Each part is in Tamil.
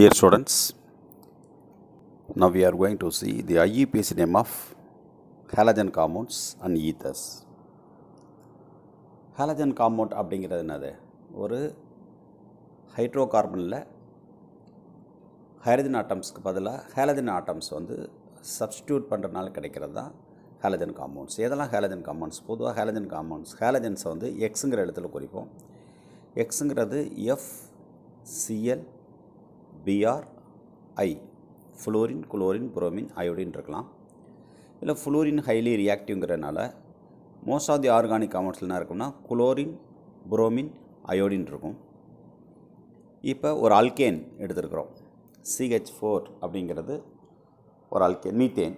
Dear students now we are going to see the IUPAC e name of halogen compounds and ethers. Halogen compound அப்படிங்கிறது என்னது ஒரு ஹைட்ரோ கார்பனில் ஹைரஜன் ஆட்டம்ஸ்க்கு பதிலாக ஹேலஜன் ஆட்டம்ஸ் வந்து சப்ஸ்டியூட் பண்ணுறதுனால கிடைக்கிறது தான் ஹேலஜன் காம்பவுண்ட்ஸ் எதெல்லாம் ஹேலஜன் காம்பவுண்ட்ஸ் பொதுவாக ஹேலஜன் காம்பவுண்ட்ஸ் ஹேலஜன்ஸை வந்து எக்ஸுங்கிற இடத்துல குறிப்போம் எக்ஸுங்கிறது F C L B R I fluorine chlorine bromine iodine இருக்கலாம் இதில் ஃப்ளோரின் ஹைலி ரியாக்டிவ்ங்கிறதுனால மோஸ்ட் ஆஃப் தி ஆர்கானிக் காம்பவுண்ட்ஸில் என்ன இருக்கும்னா குளோரின் புரோமின் அயோடின் இருக்கும் இப்போ ஒரு அல்கேன் எடுத்துருக்குறோம் சிஹெச் ஃபோர் அப்படிங்கிறது ஒரு அல்கேன் மீத்தேன்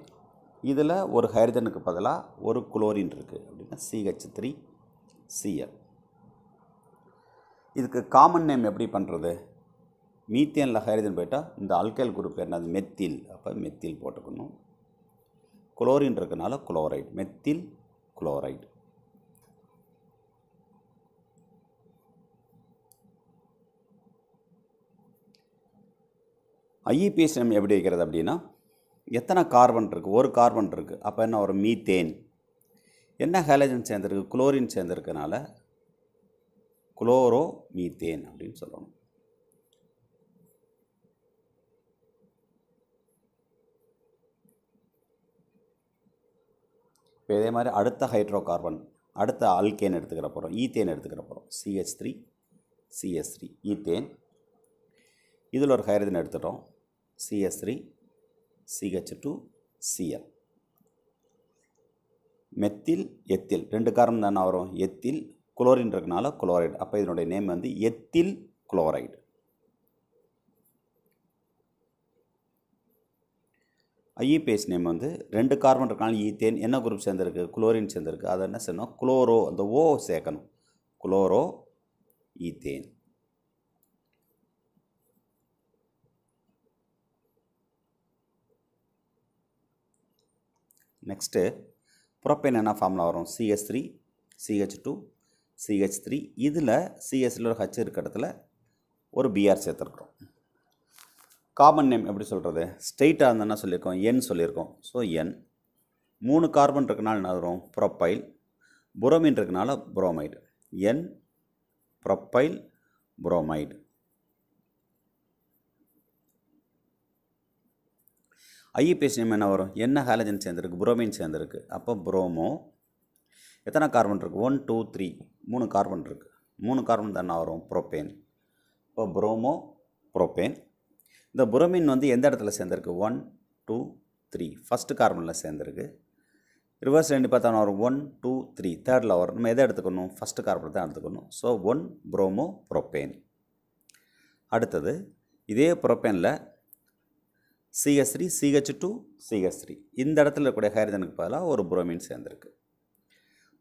இதில் ஒரு ஹைட்ரஜனுக்கு பதிலாக ஒரு குளோரின் இருக்குது அப்படின்னா சிஹெச் த்ரீ சிஎல் இதுக்கு காமன் நேம் எப்படி பண்ணுறது மீத்தேன் ஹைரஜன் போயிட்டால் இந்த அல்கைல் குரூப் என்னது மெத்தில் அப்போ மெத்தில் போட்டுக்கணும் குளோரின் இருக்கனால குளோரைட் மெத்தில் குளோரைடு ஐஇபிஎஸ் நம்ம எப்படி வைக்கிறது அப்படின்னா எத்தனை கார்பன் இருக்குது ஒரு கார்பன் இருக்குது அப்போ என்ன ஒரு மீத்தேன் என்ன ஹேலஜன் சேர்ந்துருக்கு குளோரின் சேர்ந்துருக்கனால குளோரோ மீத்தேன் அப்படின்னு சொல்லணும் இப்போ இதே மாதிரி அடுத்த ஹைட்ரோ கார்பன் அடுத்த அல்கேன் எடுத்துக்கிற போகிறோம் ஈத்தேன் எடுத்துக்கிற போகிறோம் C H three C H three ethane இதில் ஒரு ஹைட்ரஜன் எடுத்துட்டோம் C H three CH two C L methyl ethyl ரெண்டு காரணம் தானே வரும் எத்தில் குளோரின் இருக்கனால குளோரைடு அப்போ இதனுடைய நேம் வந்து எத்தில் குளோரைடு ஐஇபிஎஸ் நேம் வந்து ரெண்டு கார்பன் இருக்காங்க ஈத்தேன் என்ன குரூப் சேர்ந்துருக்கு குளோரின் சேர்ந்துருக்கு அதை என்ன செய்யணும் குளோரோ அந்த ஓ சேர்க்கணும் குளோரோ ஈத்தேன் நெக்ஸ்ட்டு புரோப்பேன் என்ன ஃபார்மில் வரும் C H three CH two CH three இதில் சிஎஸ்சில் ஒரு ஹச் இருக்கிற இடத்துல ஒரு பிஆர் சேர்த்துருக்குறோம் காமன் நேம் எப்படி சொல்கிறது ஸ்ட்ரெயிட்டாக இருந்ததுன்னா சொல்லியிருக்கோம் என் சொல்லியிருக்கோம் ஸோ என் மூணு கார்பன் இருக்கனால என்ன வரும் ப்ரொப்பைல் புரோமின் இருக்கனால bromide n propyl bromide IUPAC name என்ன வரும் என்ன ஹாலஜன் சேர்ந்துருக்கு புரோமின் சேர்ந்துருக்கு அப்போ புரோமோ எத்தனை கார்பன் இருக்குது ஒன் டூ த்ரீ மூணு கார்பன் இருக்குது மூணு கார்பன் தான் என்ன வரும் ப்ரோப்பேன் இப்போ புரோமோ ப்ரோப்பேன் இந்த புரோமின் வந்து எந்த இடத்துல சேர்ந்துருக்கு ஒன் டூ த்ரீ ஃபஸ்ட்டு கார்பனில் சேர்ந்துருக்கு ரிவர்ஸ் ரெண்டு பார்த்தா வரும் ஒன் டூ த்ரீ தேர்டில் வரும் நம்ம எதை எடுத்துக்கணும் ஃபஸ்ட்டு கார்பன் தான் எடுத்துக்கணும் ஸோ ஒன் புரோமோ புரோப்பேன் அடுத்தது இதே புரோப்பேனில் CH three CH two CH three இந்த இடத்துல இருக்கக்கூடிய ஹைட்ரஜனுக்கு பதிலாக ஒரு புரோமின் சேர்ந்துருக்கு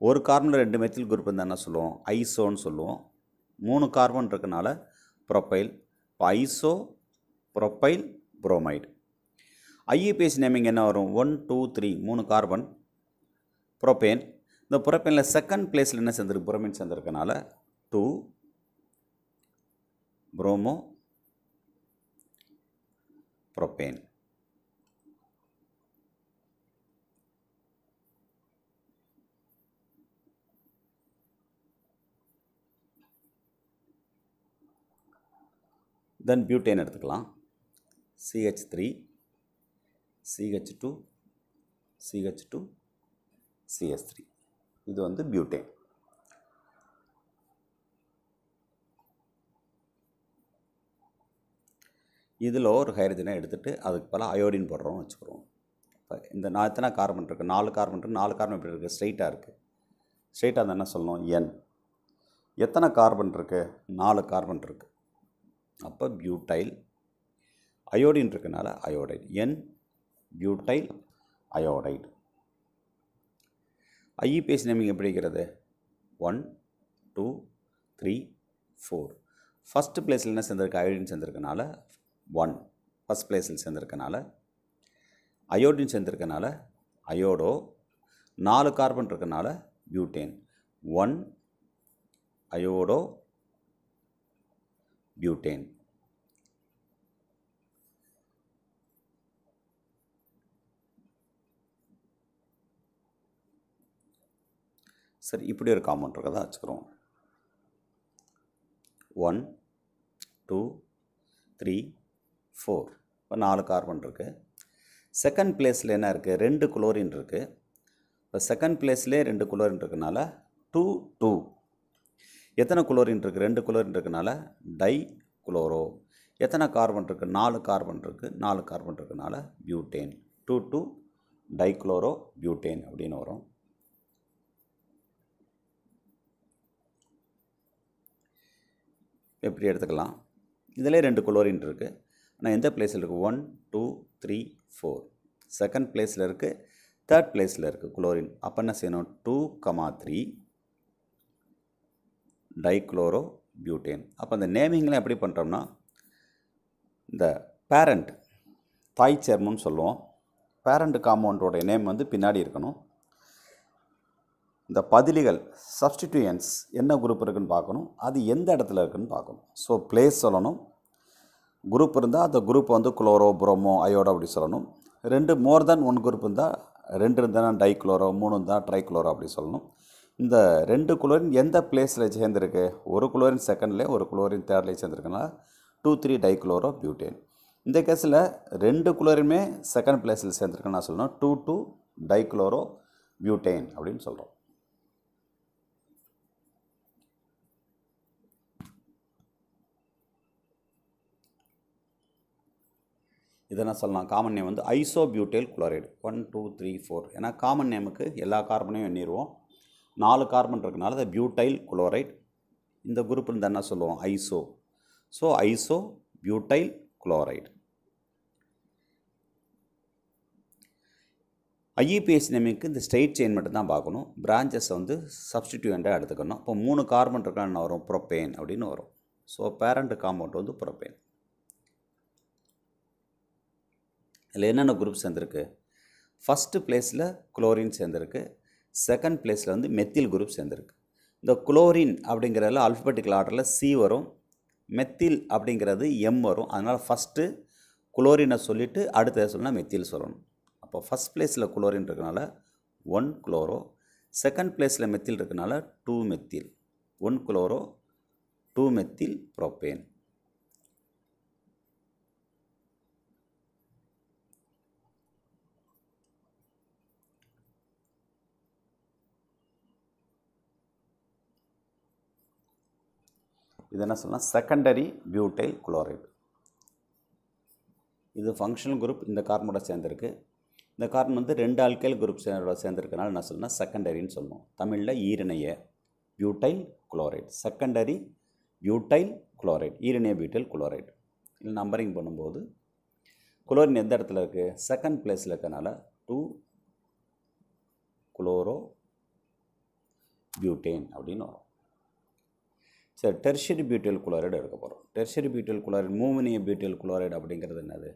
ஒரு கார்பன் ரெண்டு மெத்தில் குரூப் இருந்தால் என்ன சொல்லுவோம் ஐசோன்னு சொல்லுவோம் மூணு கார்பன் இருக்கனால ப்ரொப்பைல் இப்போ iso propyl bromide IUPAC naming e என்ன வரும் ஒன் டூ த்ரீ மூணு கார்பன் புரோப்பேன் இந்த புரோப்பேனில் செகண்ட் பிளேஸில் என்ன சேர்ந்துருக்கு புரோமின் சேர்ந்துருக்கனால two bromo propane then butane எடுத்துக்கலாம் CH3, CH2, CH2, த்ரீ இது வந்து பியூட்டேன் இதில் ஒரு ஹைட்ரஜனை எடுத்துகிட்டு அதுக்கு பல அயோடின் போடுறோம் வச்சுக்கிறோம் இப்போ இந்த நான் எத்தனை கார்பன் இருக்குது நாலு கார்பன் இருக்குது நாலு கார்பன் இப்படி இருக்குது ஸ்ட்ரைட்டாக இருக்குது ஸ்ட்ரைட்டாக தான் என்ன சொல்லணும் என் எத்தனை கார்பன் இருக்குது நாலு கார்பன் இருக்குது அப்போ பியூட்டைல் அயோடின் இருக்கனால iodide n butyl iodide IUPAC naming எப்படி இருக்கிறது one two three four first பிளேஸில் என்ன சேர்ந்துருக்கு அயோடின் சேர்ந்துருக்கனால ஒன் ஃபஸ்ட் பிளேஸில் சேர்ந்துருக்கனால அயோடின் சேர்ந்துருக்கனால அயோடோ நாலு கார்பன் இருக்கனால பியூட்டேன் ஒன் அயோடோ பியூட்டேன் சரி இப்படி ஒரு காம்பவுண்ட் தான் வச்சுக்கிறோம் ஒன் டூ த்ரீ ஃபோர் இப்போ நாலு கார்பன் இருக்குது செகண்ட் பிளேஸில் என்ன இருக்குது ரெண்டு குளோரின் இருக்குது இப்போ செகண்ட் பிளேஸ்லேயே ரெண்டு குளோரின் இருக்கனால டூ டூ எத்தனை குளோரின் இருக்குது ரெண்டு குளோரின் இருக்கனால டை குளோரோ எத்தனை கார்பன் இருக்குது நாலு கார்பன் இருக்குது நாலு கார்பன் இருக்கனால butane two two dichloro butane அப்படின்னு வரும் எப்படி எடுத்துக்கலாம் இதில் ரெண்டு குளோரின் இருக்குது ஆனால் எந்த பிளேஸில் இருக்குது one two three four second பிளேஸில் இருக்குது தேர்ட் பிளேஸில் இருக்குது குளோரின் அப்போ என்ன செய்யணும் two comma three dichloro butane அப்போ அந்த நேமிங்லாம் எப்படி பண்ணுறோம்னா இந்த பேரண்ட் தாய் சேர்மம்னு சொல்லுவோம் பேரண்ட் காம்பவுண்டோடைய நேம் வந்து பின்னாடி இருக்கணும் இந்த பதிலிகள் சப்ஸ்டிடியூயன்ஸ் என்ன குரூப் இருக்குதுன்னு பார்க்கணும் அது எந்த இடத்துல இருக்குதுன்னு பார்க்கணும் ஸோ பிளேஸ் சொல்லணும் குரூப் இருந்தால் அந்த குரூப் வந்து குளோரோ புரோமோ அயோடோ அப்படி சொல்லணும் ரெண்டு மோர் தென் ஒன் குரூப் இருந்தால் ரெண்டு இருந்தால் டை குளோரோ மூணு இருந்தால் ட்ரை குளோரோ அப்படி சொல்லணும் இந்த ரெண்டு குளோரின் எந்த பிளேஸில் சேர்ந்துருக்கு ஒரு குளோரின் செகண்ட்லேயே ஒரு குளோரின் தேர்ட்லேயே சேர்ந்துருக்குன்னா two three dichloro butane இந்த கேஸில் ரெண்டு குளோரியுமே செகண்ட் பிளேஸில் சேர்ந்துருக்குன்னு நான் சொல்லணும் two two dichloro butane அப்படின்னு சொல்கிறோம் இது சொல்லலாம் காமன் நேம் வந்து isobutyl chloride one two three four ஏன்னா காமன் நேமுக்கு எல்லா கார்பனையும் எண்ணிடுவோம் நாலு கார்பன் இருக்கனால அது பியூட்டைல் குளோரைட் இந்த குரூப் இருந்தால் என்ன சொல்லுவோம் iso so iso butyl chloride IUPAC நேமுக்கு இந்த ஸ்ட்ரெயிட் செயின் மட்டும் தான் பார்க்கணும் பிரான்ச்சஸ் வந்து சப்ஸ்டிடியூண்ட்டாக எடுத்துக்கணும் இப்போ மூணு கார்பன் இருக்கான்னு வரும் ப்ரொப்பேன் அப்படின்னு வரும் ஸோ பேரண்ட் காம்பவுண்ட் வந்து ப்ரொப்பேன் இதில் என்னென்ன குரூப் சேர்ந்துருக்கு ஃபஸ்ட்டு பிளேஸில் குளோரின் சேர்ந்துருக்கு செகண்ட் பிளேஸில் வந்து மெத்தில் குரூப் சேர்ந்துருக்கு இந்த குளோரின் அப்படிங்கிறதுல அல்ஃபபெட்டிக்கல் ஆர்டரில் சி வரும் மெத்தில் அப்படிங்கிறது எம் வரும் அதனால் ஃபஸ்ட்டு குளோரினை சொல்லிவிட்டு அடுத்த சொல்லணும் மெத்தில் சொல்லணும் அப்போ ஃபஸ்ட் பிளேஸில் குளோரின் இருக்கனால ஒன் குளோரோ செகண்ட் பிளேஸில் மெத்தில் இருக்கனால two methyl one chloro two methyl propane இது என்ன சொல்லலாம் செகண்டரி பியூட்டைல் குளோரைடு இது ஃபங்க்ஷனல் குரூப் இந்த கார்பனோட சேர்ந்துருக்கு இந்த கார்பன் வந்து ரெண்டு ஆல்கைல் குரூப் சேர்ந்துருக்கனால என்ன சொல்லணும் செகண்டரின்னு சொல்லுவோம் தமிழில் ஈரணைய butyl chloride secondary butyl chloride ஈரணைய பியூட்டைல் குளோரைடு இல்லை நம்பரிங் பண்ணும்போது குளோரின் எந்த இடத்துல இருக்குது செகண்ட் பிளேஸில் இருக்கனால டூ குளோரோ பியூட்டேன் அப்படின்னு வரும் சார் டெர்ஷரி பியூட்டல் குளோரைடு எடுக்க போகிறோம் டெர்ஷரி பியூட்டியல் குளோரைடு மூமினிய பியூட்டியல் குளோரைடு அப்படிங்கிறது என்னது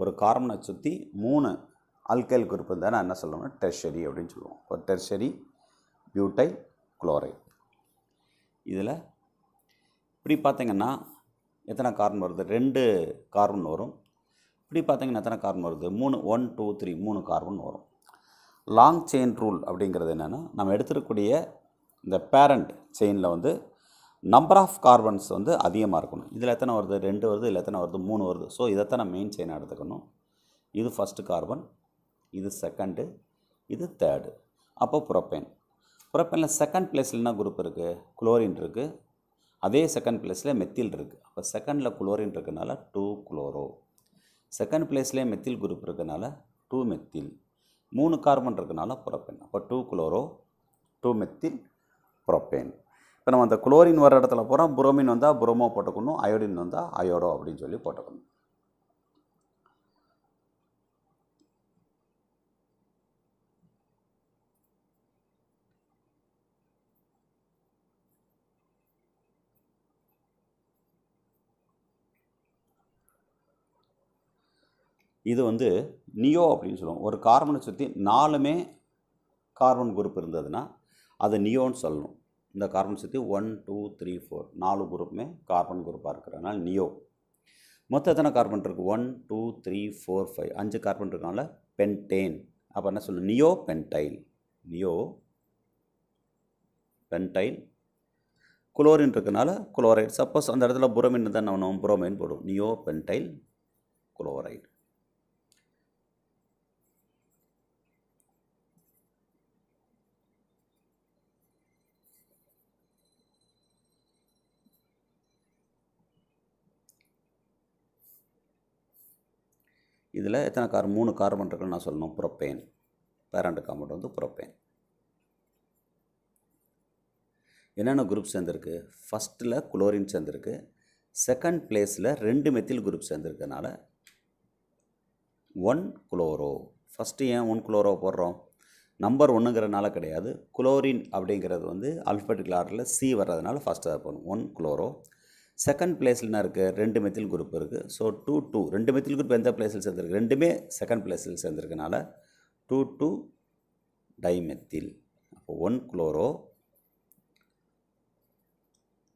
ஒரு கார்பனை சுற்றி மூணு அல்கைல் குரூப் இருந்தால் நான் என்ன சொல்லணும்னா டெர்ஷரி அப்படின்னு சொல்லுவோம் ஒரு டெர்ஷரி பியூட்டை குளோரைடு இதில் இப்படி பார்த்திங்கன்னா எத்தனை கார்பன் வருது ரெண்டு கார்பன் வரும் இப்படி பார்த்திங்கன்னா எத்தனை கார்பன் வருது மூணு ஒன் டூ த்ரீ மூணு கார்பன் வரும் லாங் செயின் ரூல் அப்படிங்கிறது என்னென்னா நம்ம எடுத்துருக்கூடிய இந்த பேரண்ட் செயினில் வந்து நம்பர் ஆஃப் கார்பன்ஸ் வந்து அதிகமாக இருக்கணும் இதில் எத்தனை வருது ரெண்டு வருது இல்லை எத்தனை வருது மூணு வருது ஸோ இதை நம்ம மெயின் செயினாக எடுத்துக்கணும் இது ஃபஸ்ட்டு கார்பன் இது செகண்டு இது தேர்டு அப்போ புரோப்பேன் புரோப்பேனில் செகண்ட் பிளேஸில் என்ன குரூப் இருக்குது குளோரின் இருக்குது அதே செகண்ட் பிளேஸில் மெத்தில் இருக்குது அப்போ செகண்டில் குளோரின் இருக்கனால டூ குளோரோ செகண்ட் பிளேஸ்லேயே மெத்தில் குரூப் இருக்கனால டூ மெத்தில் மூணு கார்பன் இருக்கனால புரோப்பேன் அப்போ two chloro two methyl propane இப்போ நம்ம அந்த குளோரின் வர இடத்துல போகிறோம் புரோமின் வந்தால் புரோமோ போட்டுக்கணும் அயோடின் வந்தால் அயோடோ அப்படின்னு சொல்லி போட்டுக்கணும் இது வந்து நியோ அப்படின்னு சொல்லுவோம் ஒரு கார்பனை சுற்றி நாலுமே கார்பன் குரூப் இருந்ததுன்னா அதை நியோன்னு சொல்லணும் இந்த கார்பன் சுற்றி ஒன் டூ த்ரீ ஃபோர் நாலு குரூப்புமே கார்பன் குரூப்பாக இருக்கிறதுனால நியோ மொத்தம் எத்தனை கார்பன் இருக்குது one two three four five அஞ்சு கார்பன் இருக்கனால பென்டேன் அப்போ என்ன சொல்லணும் neo pentyl neo pentyl chlorine இருக்கனால குளோரைடு சப்போஸ் அந்த இடத்துல புரோமின் தான் நம்ம புரோமைன் போடுவோம் நியோ பென்டைல் குளோரைடு இதில் எத்தனை கார் மூணு கார்பன் இருக்குன்னு நான் சொல்லணும் புரோப்பேன் பேரண்ட் காம்பவுண்ட் வந்து புரோப்பேன் என்னென்ன குரூப் சேர்ந்துருக்கு ஃபஸ்ட்டில் குளோரின் சேர்ந்துருக்கு செகண்ட் பிளேஸில் ரெண்டு மெத்தில் குரூப் சேர்ந்துருக்கனால ஒன் குளோரோ ஃபஸ்ட்டு ஏன் ஒன் குளோரோ போடுறோம் நம்பர் ஒன்றுங்கிறனால கிடையாது குளோரின் அப்படிங்கிறது வந்து அல்பட் கிளாரில் சி வர்றதுனால ஃபஸ்ட்டு போகணும் ஒன் குளோரோ செகண்ட் பிளேஸில் என்ன இருக்குது ரெண்டு மெத்தில் குரூப் இருக்குது ஸோ டூ டூ ரெண்டு மெத்தில் குரூப் எந்த பிளேஸில் சேர்ந்துருக்கு ரெண்டுமே செகண்ட் பிளேஸில் சேர்ந்துருக்கனால டூ டூ டைமெத்தில் அப்போ one chloro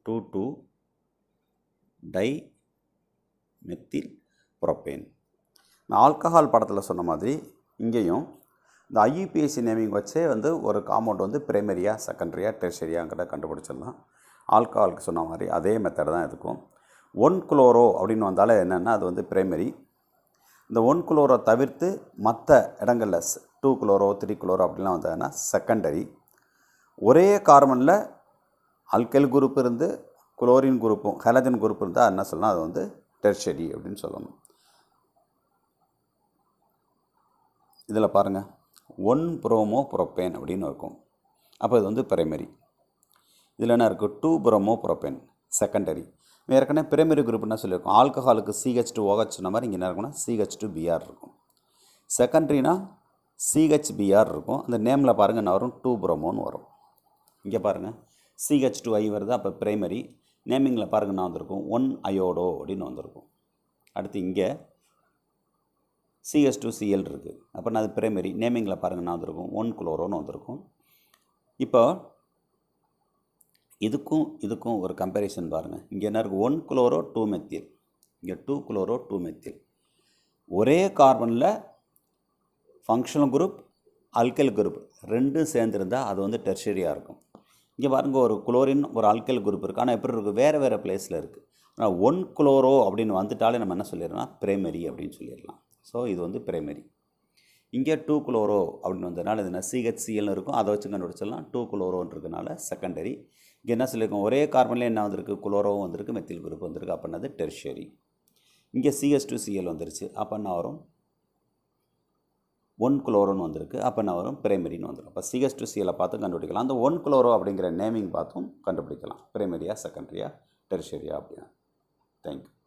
two two dimethyl propane நான் ஆல்கஹால் படத்தில் சொன்ன மாதிரி இங்கேயும் இந்த ஐயுபிஎஸ்சி நேமிங் e வச்சே வந்து ஒரு காம்பவுண்ட் வந்து பிரைமரியாக செகண்டரியாக டெர்ஷரியாங்கிறத கண்டுபிடிச்சிடலாம் ஆல்கஹாலுக்கு சொன்ன மாதிரி அதே மெத்தட் தான் இருக்கும் ஒன் குளோரோ அப்படின்னு வந்தாலே என்னென்னா அது வந்து பிரைமரி இந்த ஒன் குளோரோ தவிர்த்து மற்ற இடங்களில் டூ குளோரோ த்ரீ குளோரோ அப்படிலாம் வந்தாங்கன்னா செகண்டரி ஒரே கார்பனில் அல்கெல் குரூப் இருந்து குளோரின் குரூப்பும் ஹைலஜன் குரூப் இருந்தால் என்ன சொல்லலாம் அது வந்து டெர்ஷரி அப்படின்னு சொல்லணும் இதில் பாருங்கள் ஒன் ப்ரோமோ ப்ரோப்பேன் அப்படின்னு இருக்கும் அப்போ இது வந்து பிரைமரி இதில் என்ன இருக்குது டூ புரமோ புரோப்பேன் செகண்டரி ஏற்கனவே பிரைமரி குரூப்னா சொல்லியிருக்கோம் ஆல்கஹாலுக்கு சிஹெச் டூ ஓஹெச் சொன்ன மாதிரி இங்கே என்ன இருக்கும்னா சிஹெச் டூ பிஆர் இருக்கும் செகண்டரினா சிஹெச் பிஆர் இருக்கும் அந்த நேமில் பாருங்கள் என்ன வரும் டூ புரோமோன்னு வரும் இங்கே பாருங்கள் சிஹெச் டூ ஐ வருது அப்போ பிரைமரி நேமிங்கில் பாருங்கள் நான் வந்திருக்கும் ஒன் அயோடோ அப்படின்னு வந்திருக்கும் அடுத்து இங்கே சிஹெச் டூ சிஎல் இருக்குது அப்புறம் அது பிரைமரி நேமிங்கில் பாருங்கள் நான் வந்திருக்கும் ஒன் குளோரோன்னு வந்திருக்கும் இப்போ இதுக்கும் இதுக்கும் ஒரு கம்பேரிசன் பாருங்கள் இங்கே என்ன இருக்குது ஒன் குளோரோ டூ மெத்தில் இங்கே டூ குளோரோ டூ மெத்தில் ஒரே கார்பனில் ஃபங்க்ஷனல் குரூப் அல்கல் குரூப் ரெண்டும் சேர்ந்துருந்தால் அது வந்து டெர்ஷரியாக இருக்கும் இங்கே பாருங்கள் ஒரு குளோரின் ஒரு அல்கல் குரூப் இருக்குது ஆனால் எப்படி இருக்குது வேறு வேறு பிளேஸில் இருக்குது ஆனால் ஒன் குளோரோ அப்படின்னு வந்துட்டாலே நம்ம என்ன சொல்லிடலாம் பிரைமரி அப்படின்னு சொல்லிடலாம் ஸோ இது வந்து பிரைமரி இங்கே டூ குளோரோ அப்படின்னு வந்ததுனால இது என்ன சிஹெச்சிஎல்னு இருக்கும் அதை வச்சு கண்டுபிடிச்சிடலாம் டூ குளோரோன்றதுனால செகண்டரி இங்கே என்ன சொல்லியிருக்கோம் ஒரே கார்பனில் என்ன வந்திருக்கு குளோரோவும் வந்திருக்கு மெத்தில் குரூப் வந்திருக்கு அப்போ என்னது டெர்ஷரி இங்கே சிஎஸ் டூ சிஎல் வந்துருச்சு அப்போ என்ன வரும் ஒன் குளோரோன்னு வந்திருக்கு அப்போ என்ன வரும் பிரைமரின்னு வந்துடும் அப்போ சிஎஸ் டூ சிஎலை பார்த்து கண்டுபிடிக்கலாம் அந்த ஒன் குளோரோ அப்படிங்கிற நேமிங் பார்த்தும் கண்டுபிடிக்கலாம் பிரைமரியா செகண்டரியா டெரிஷரியா அப்படின்னா தேங்க்யூ